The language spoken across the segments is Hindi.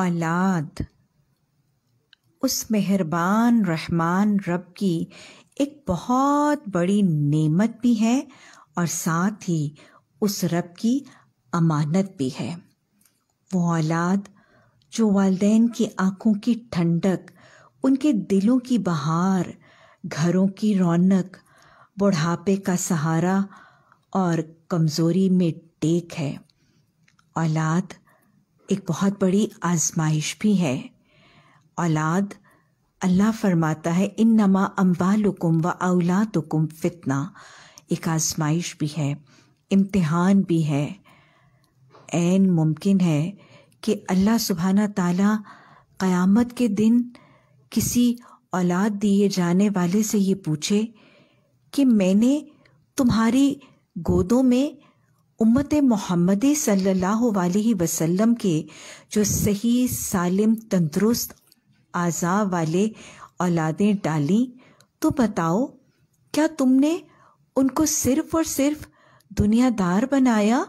औलाद उस मेहरबान रहमान रब की एक बहुत बड़ी नेमत भी है और साथ ही उस रब की अमानत भी है वो औलाद जो वालदेन की आंखों की ठंडक उनके दिलों की बहार घरों की रौनक बुढ़ापे का सहारा और कमज़ोरी में टेक है औलाद एक बहुत बड़ी आजमाइश भी है औलाद अल्लाह फरमाता है इन नमा अम्बालकुम व औलादुकुम फितना एक आजमाइश भी है इम्तिहान भी है एन मुमकिन है कि अल्लाह सुबहाना ताला क़यामत के दिन किसी औलाद दिए जाने वाले से ये पूछे कि मैंने तुम्हारी गोदों में उम्मत मोहम्मद वसल्लम के जो सही सालिम तंदरुस्त आज़ा वाले औलादें डाली तो बताओ क्या तुमने उनको सिर्फ और सिर्फ दुनियादार बनाया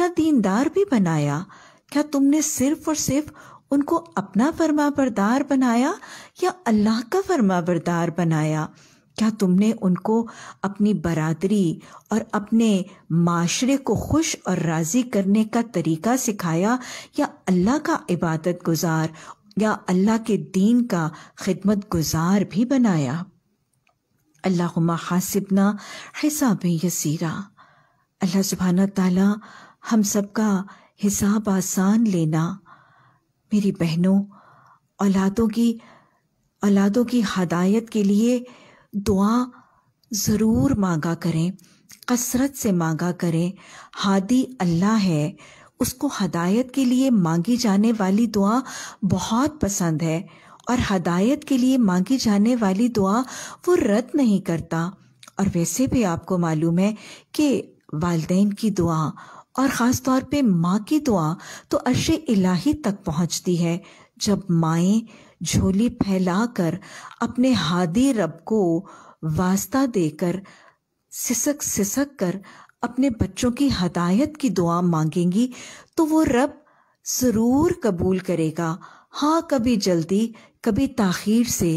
या दीनदार भी बनाया क्या तुमने सिर्फ और सिर्फ उनको अपना फरमा बरदार बनाया या अल्लाह का फरमा बरदार बनाया क्या तुमने उनको अपनी बरादरी और अपने माशरे को खुश और राज़ी करने का तरीका सिखाया या अल्लाह का इबादत गुजार या अल्लाह के दीन का खिदमत गुजार भी बनाया अल्लाहुमा हासिबना हिसाब यसीरा अल्लाह सुबहाना ताला हम सब का हिसाब आसान लेना मेरी बहनों औलादों की औलादों की हदायत के लिए दुआ ज़रूर मांगा करें कसरत से मांगा करें हादी अल्लाह है उसको हदायत के लिए मांगी जाने वाली दुआ बहुत पसंद है और हदायत के लिए मांगी जाने वाली दुआ वो रद्द नहीं करता और वैसे भी आपको मालूम है कि वालदेन की दुआ और ख़ास तौर पे माँ की दुआ तो अर्श इलाही तक पहुँचती है जब माएँ झोली फैलाकर अपने हादी रब को वास्ता देकर सिसक सिसक कर अपने बच्चों की हदायत की दुआ मांगेंगी तो वो रब ज़रूर कबूल करेगा हाँ कभी जल्दी कभी ताखीर से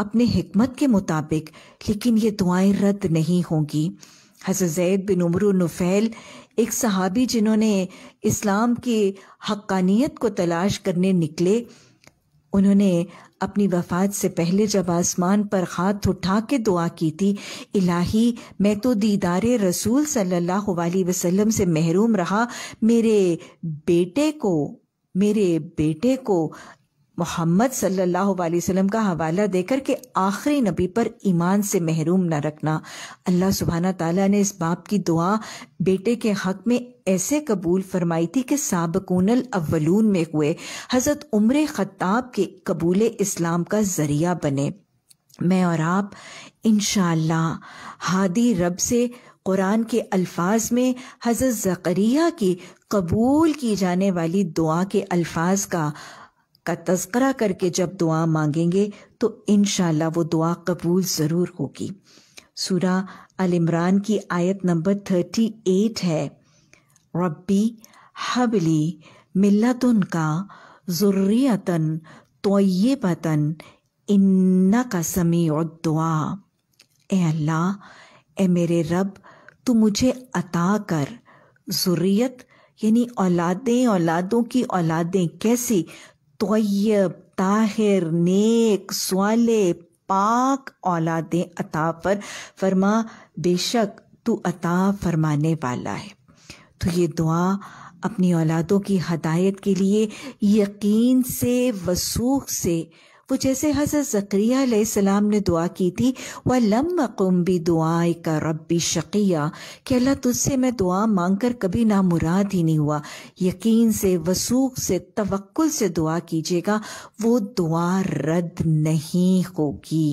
अपने हिकमत के मुताबिक लेकिन ये दुआएं रद्द नहीं होंगी हजरत जैद बिन उमर नफैल एक सहाबी जिन्होंने इस्लाम की हक्कानियत को तलाश करने निकले उन्होंने अपनी वफात से पहले जब आसमान पर हाथ उठा के दुआ की थी इलाही मैं तो दीदार रसूल सल्लल्लाहु अलैहि वसल्लम से महरूम रहा मेरे बेटे को मेरे बेटे को मोहम्मद सल्लल्लाहु अलैहि वसल्लम का हवाला देकर के आखिरी नबी पर ईमान से महरूम न रखना अल्लाह सुबहाना तला ने इस बाप की दुआ बेटे के हक में ऐसे कबूल फरमाई थी कि सबकूनल अवलून में हुए हज़रत उम्र ख़त्ताब के कबूल इस्लाम का ज़रिया बने मैं और आप इन हादी रब से कुरान के अल्फाज में हज़रत ज़करिया की कबूल की जाने वाली दुआ के अल्फाज का का तस्करा करके जब दुआ मांगेंगे तो इन वो दुआ कबूल ज़रूर होगी सूरा अल इमरान की आयत नंबर थर्टी एट है रब्बी हबली उनका मिल्लतन तो ये बतन इन्ना का समी और दुआ ए अल्लाह ए मेरे रब तू मुझे अता कर ज़ुर्रियत यानी औलादें औलादों की औलादें कैसी तोयब ताहिर नेक स्वाले पाक औलादे अता पर फरमा बेशक तू अता फरमाने वाला है तो ये दुआ अपनी औलादों की हदायत के लिए यकीन से वसूख से वो जैसे हज़रत ज़करिया ने दुआ की थी वह लम भी दुआए का रब्बी शकिया कि अल्लाह तुझसे मैं दुआ मांग कर कभी ना मुराद ही नहीं हुआ यकीन से वसूख से तवक्ल से दुआ कीजिएगा वो दुआ रद्द नहीं होगी